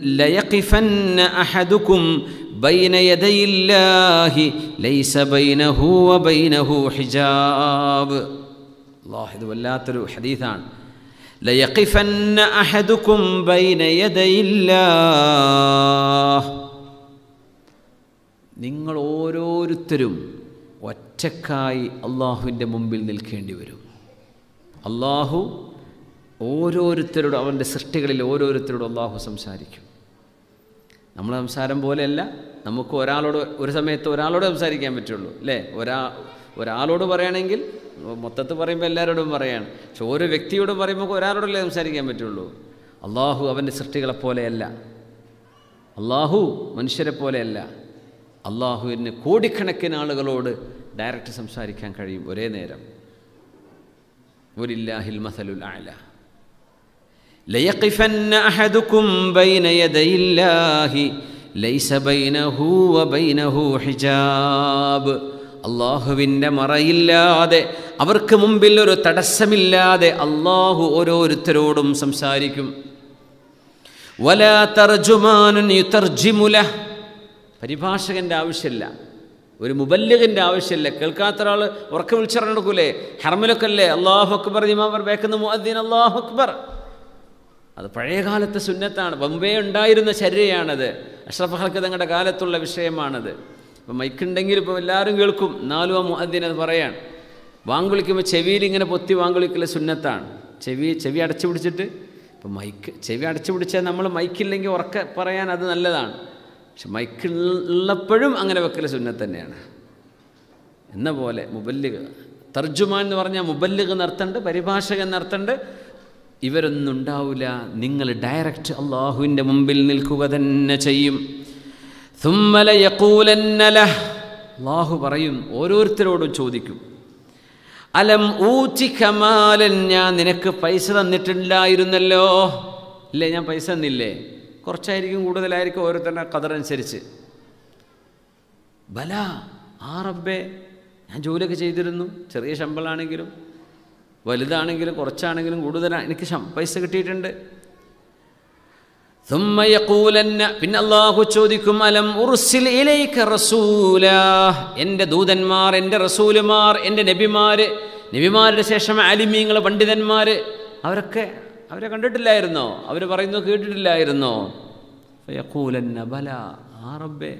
ليقفن احدكم بين يدي الله ليس بينه وبينه حجاب الله ഇത് വല്ലാത്തൊരു ഹദീസാണ് ليقفن احدكم بين يدي الله നിങ്ങൾ ഓരോരുത്തരും ഒറ്റക്കായി അള്ളാഹുവിൻ്റെ മുമ്പിൽ നിൽക്കേണ്ടി വരും അള്ളാഹു ഓരോരുത്തരോടും അവൻ്റെ സൃഷ്ടികളിൽ ഓരോരുത്തരോടും അള്ളാഹു സംസാരിക്കും നമ്മൾ സംസാരം പോലെയല്ല നമുക്ക് ഒരാളോട് ഒരു സമയത്ത് ഒരാളോട് സംസാരിക്കാൻ പറ്റുള്ളൂ അല്ലേ ഒരാ ഒരാളോട് പറയുകയാണെങ്കിൽ മൊത്തത്തിൽ പറയുമ്പോൾ എല്ലാവരോടും പറയാണ് പക്ഷെ ഓരോ വ്യക്തിയോട് പറയുമ്പോൾ ഒരാളോടല്ലേ സംസാരിക്കാൻ പറ്റുള്ളൂ അള്ളാഹു അവൻ്റെ സൃഷ്ടികളെ പോലെയല്ല അള്ളാഹു മനുഷ്യരെ പോലെയല്ല അള്ളാഹുവിന് കോടിക്കണക്കിന് ആളുകളോട് ഡയറക്റ്റ് സംസാരിക്കാൻ കഴിയും ഒരേ നേരം ഒരില്ലാഹിൽ മസലുൽ ആല ليقفن أحدكم بين يدي الله ليس بينه وبينه حجاب അള്ളാഹുവിൻ്റെ മറയില്ലാതെ അവർക്ക് മുമ്പിൽ ഒരു തടസ്സമില്ലാതെ അള്ളാഹു ഓരോരുത്തരോടും സംസാരിക്കും വല തർജുമാനൻ യുതർജിമുല പരിഭാഷകൻ്റെ ആവശ്യമില്ല ഒരു മുബല്ലിഖിൻ്റെ ആവശ്യമില്ല കേൾക്കാത്ത ഒരാൾ ഉറക്കം വിളിച്ചറിഞ്ഞെടുക്കൂലേ ഹർമിലൊക്കെ അല്ലേ അള്ളാഹു അക്ബർ ഇമാമർ ബേക്കുന്ന മുഅദ്ദീൻ അള്ളാഹു അക്ബർ അത് പഴയകാലത്തെ സുന്നത്താണ് ബൊമ്പേ ഉണ്ടായിരുന്ന ശരീരയാണത് അഷ്റഫ് തങ്ങളുടെ കാലത്തുള്ള വിഷയമാണത് ഇപ്പം മൈക്കുണ്ടെങ്കിൽ ഇപ്പോൾ എല്ലാവരും കേൾക്കും നാലുവാ മുഹദ്ദീൻ അത് പറയാൻ വാങ്കുളിക്കുമ്പോൾ ചെവിയിൽ ഇങ്ങനെ പൊത്തി വാങ്കുളിക്കുള്ള സുന്നത്താണ് ചെവി ചെവി അടച്ചു പിടിച്ചിട്ട് ഇപ്പം മൈക്ക് ചെവി അടച്ചു പിടിച്ചാൽ നമ്മൾ മൈക്കില്ലെങ്കിൽ ഉറക്കെ പറയാൻ അത് നല്ലതാണ് പക്ഷെ മൈക്ക് ഉള്ളപ്പോഴും അങ്ങനെ വെക്കല് സുന്നത്ത് തന്നെയാണ് എന്ന പോലെ മുബല്ലിഗ് തർജുമാൻ എന്ന് പറഞ്ഞാൽ മുബല്ലിഗ് എന്നർത്ഥമുണ്ട് പരിഭാഷകൻ എന്നർത്ഥമുണ്ട് ഇവരൊന്നും ഉണ്ടാവില്ല നിങ്ങൾ ഡയറക്റ്റ് അള്ളാഹുവിൻ്റെ മുമ്പിൽ നിൽക്കുക തന്നെ ചെയ്യും സുമ്മല യക്കൂലന്നല അള്ളാഹു പറയും ഓരോരുത്തരോടും ചോദിക്കും അലം ഊച്ചി കമാലൻ ഞാൻ നിനക്ക് പൈസ തന്നിട്ടുണ്ടായിരുന്നല്ലോ ഇല്ലേ ഞാൻ പൈസ തന്നില്ലേ കുറച്ചായിരിക്കും കൂടുതലായിരിക്കും ഓരോരുത്തരുടെ കഥറനുസരിച്ച് ബല ആ റബ്ബേ ഞാൻ ജോലിയൊക്കെ ചെയ്തിരുന്നു ചെറിയ ശമ്പളമാണെങ്കിലും വലുതാണെങ്കിലും കുറച്ചാണെങ്കിലും കൂടുതലാണ് എനിക്ക് പൈസ കിട്ടിയിട്ടുണ്ട് പിന്നെ അള്ളാഹു ചോദിക്കും അലം ഉറുസിൽ റസൂല എൻ്റെ ദൂതന്മാർ എൻ്റെ റസൂലുമാർ എൻ്റെ നബിമാർ നബിമാരുടെ ശേഷം അലിമീങ്ങൾ പണ്ഡിതന്മാർ അവരൊക്കെ അവരെ കണ്ടിട്ടില്ലായിരുന്നോ അവർ പറയുന്നു കേട്ടിട്ടില്ലായിരുന്നോ ഫയക്കൂലന്ന ബല ആ റബ്ബേ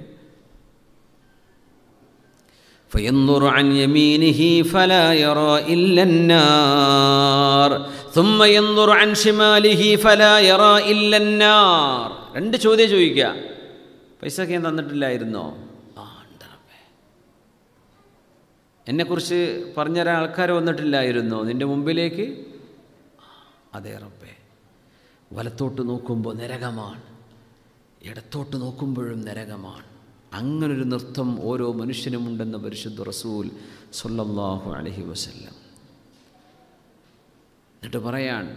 فينظر عن يمينه فلا يرى إلا النار ثم ينظر عن شماله فلا يرى إلا النار രണ്ട് ചോദ്യം ചോദിക്കുക പൈസ ഒക്കെ തന്നിട്ടില്ലായിരുന്നോ ആ ഉണ്ടറപ്പേ എന്നെക്കുറിച്ച് പറഞ്ഞുതരാൻ ആൾക്കാർ വന്നിട്ടില്ലായിരുന്നോ നിൻ്റെ മുമ്പിലേക്ക് അതേ റബ്ബേ വലത്തോട്ട് നോക്കുമ്പോൾ നരകമാണ് ഇടത്തോട്ട് നോക്കുമ്പോഴും നരകമാണ് അങ്ങനൊരു നൃത്തം ഓരോ മനുഷ്യനുമുണ്ടെന്ന് പരിശുദ്ധ റസൂൽ സൊല്ലാഹു അലഹി വസല്ലം എന്നിട്ട് പറയാണ്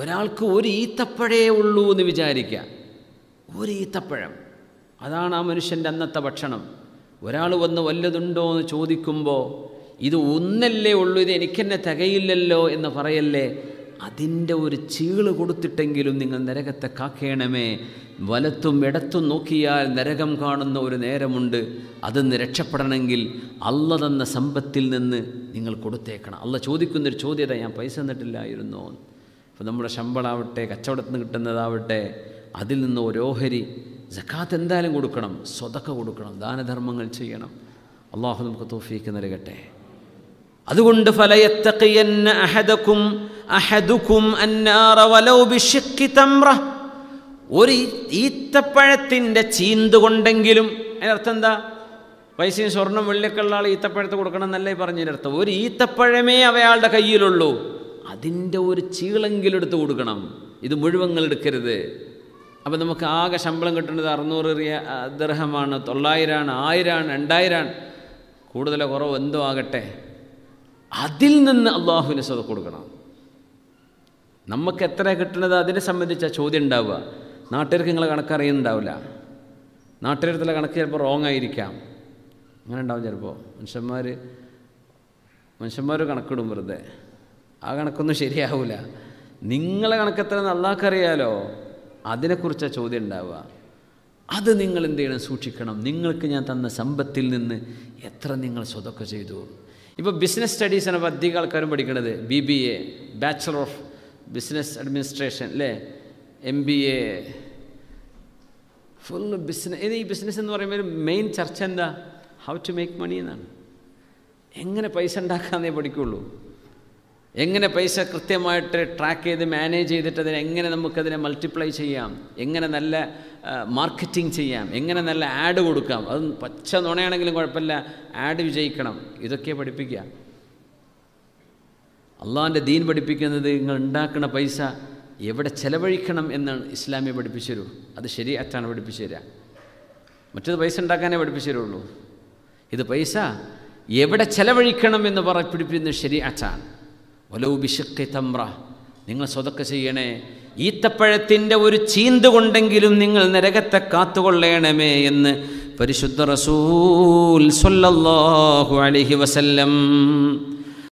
ഒരാൾക്ക് ഒരു ഈത്തപ്പഴേ ഉള്ളൂ എന്ന് വിചാരിക്കുക ഒരു ഈത്തപ്പഴം അതാണ് ആ മനുഷ്യൻ്റെ അന്നത്തെ ഭക്ഷണം ഒരാൾ വന്ന് വല്ലതുണ്ടോ എന്ന് ചോദിക്കുമ്പോൾ ഇത് ഒന്നല്ലേ ഉള്ളൂ ഇത് എനിക്കെന്നെ തികയില്ലല്ലോ എന്ന് പറയല്ലേ അതിൻ്റെ ഒരു ചീള് കൊടുത്തിട്ടെങ്കിലും നിങ്ങൾ നരകത്തെ കാക്കേണമേ വലത്തും ഇടത്തും നോക്കിയാൽ നരകം കാണുന്ന ഒരു നേരമുണ്ട് അതിന്ന് രക്ഷപ്പെടണമെങ്കിൽ അല്ല തന്ന സമ്പത്തിൽ നിന്ന് നിങ്ങൾ കൊടുത്തേക്കണം അല്ല ചോദിക്കുന്നൊരു ചോദ്യത ഞാൻ പൈസ തന്നിട്ടില്ലായിരുന്നു അപ്പോൾ നമ്മുടെ ശമ്പളാവട്ടെ കച്ചവടത്തിൽ നിന്ന് കിട്ടുന്നതാവട്ടെ അതിൽ നിന്ന് ഓരോഹരി ജക്കാത്ത് എന്തായാലും കൊടുക്കണം സ്വതക്ക കൊടുക്കണം ദാനധർമ്മങ്ങൾ ചെയ്യണം അള്ളാഹു നമുക്ക് തോഫീക്ക് നൽകട്ടെ അതുകൊണ്ട് ഫലയത്തക്കയന്ന അഹദക്കും അഹദുക്കും അന്നാറ വലൗ ബിഷിക്കി തമ്ര ഒരു ഈത്തപ്പഴത്തിൻ്റെ ചീന്തുകൊണ്ടെങ്കിലും അതിനർത്ഥം എന്താ പൈസയും സ്വർണം വെള്ളിയൊക്കെയുള്ള ആൾ ഈത്തപ്പഴത്ത് കൊടുക്കണം എന്നല്ലേ പറഞ്ഞതിനർത്ഥം ഒരു ഈത്തപ്പഴമേ അവയാളുടെ കയ്യിലുള്ളൂ അതിൻ്റെ ഒരു ചീളെങ്കിലും എടുത്ത് കൊടുക്കണം ഇത് മുഴുവൻ എടുക്കരുത് അപ്പോൾ നമുക്ക് ആകെ ശമ്പളം കിട്ടുന്നത് അറുന്നൂറ് ദർഹമാണ് തൊള്ളായിരമാണ് ആയിരമാണ് രണ്ടായിരമാണ് കൂടുതലോ കുറവ് എന്തോ ആകട്ടെ അതിൽ നിന്ന് അള്ളാഹുവിന് സ്വത കൊടുക്കണം നമുക്ക് എത്ര കിട്ടുന്നത് അതിനെ സംബന്ധിച്ച ചോദ്യം ഉണ്ടാവുക നാട്ടുകാർക്ക് നിങ്ങളെ കണക്കറിയുന്നുണ്ടാവില്ല നാട്ടുകാരത്തിലെ കണക്ക് ചിലപ്പോൾ റോങ് ആയിരിക്കാം അങ്ങനെ ഉണ്ടാവും ചിലപ്പോൾ മനുഷ്യന്മാർ മനുഷ്യന്മാർ കണക്കിടും വെറുതെ ആ കണക്കൊന്നും ശരിയാവില്ല നിങ്ങളെ കണക്ക് എത്ര നല്ലാക്കറിയാലോ അതിനെക്കുറിച്ചാണ് ചോദ്യം ഉണ്ടാവുക അത് നിങ്ങൾ എന്ത് ചെയ്യണം സൂക്ഷിക്കണം നിങ്ങൾക്ക് ഞാൻ തന്ന സമ്പത്തിൽ നിന്ന് എത്ര നിങ്ങൾ സ്വതൊക്കെ ചെയ്തു ഇപ്പോൾ ബിസിനസ് സ്റ്റഡീസ് ഇപ്പോൾ അധികം ആൾക്കാരും പഠിക്കുന്നത് B B A bachelor of business administration അല്ലേ M B A full business ഈ ബിസിനസ് എന്ന് പറയുമ്പോൾ മെയിൻ ചർച്ച എന്താ ഹൗ ടു മേക്ക് മണി എന്നാണ് എങ്ങനെ പൈസ ഉണ്ടാക്കാമെന്നേ പഠിക്കുള്ളൂ എങ്ങനെ പൈസ കൃത്യമായിട്ട് ട്രാക്ക് ചെയ്ത് മാനേജ് ചെയ്തിട്ട് അതിനെ എങ്ങനെ നമുക്കതിനെ മൾട്ടിപ്ലൈ ചെയ്യാം എങ്ങനെ നല്ല മാർക്കറ്റിംഗ് ചെയ്യാം എങ്ങനെ നല്ല ആഡ് കൊടുക്കാം അത് പച്ച നുണയാണെങ്കിലും കുഴപ്പമില്ല ആഡ് വിജയിക്കണം ഇതൊക്കെ പഠിപ്പിക്കുക അള്ളാഹിൻ്റെ ദീൻ പഠിപ്പിക്കുന്നത് നിങ്ങൾ ഉണ്ടാക്കുന്ന പൈസ എവിടെ ചെലവഴിക്കണം എന്നാണ് ഇസ്ലാമിയെ പഠിപ്പിച്ചു തരൂ അത് ശരിയാറ്റാണ് പഠിപ്പിച്ചു തരിക മറ്റത് പൈസ ഉണ്ടാക്കാനേ പഠിപ്പിച്ചു തരുള്ളൂ ഇത് പൈസ എവിടെ ചെലവഴിക്കണം എന്ന് പറ പിടിപ്പിക്കുന്നത് ശരിയാറ്റാണ് ഒലോ ബിഷക്കി തമ്ര നിങ്ങൾ സ്വതൊക്കെ ചെയ്യണേ ഈത്തപ്പഴത്തിൻ്റെ ഒരു ചീന്ത് കൊണ്ടെങ്കിലും നിങ്ങൾ നരകത്തെ കാത്തുകൊള്ളണമേ എന്ന് പരിശുദ്ധ റസൂൽ സൊല്ലാഹു അലഹി വസല്ലം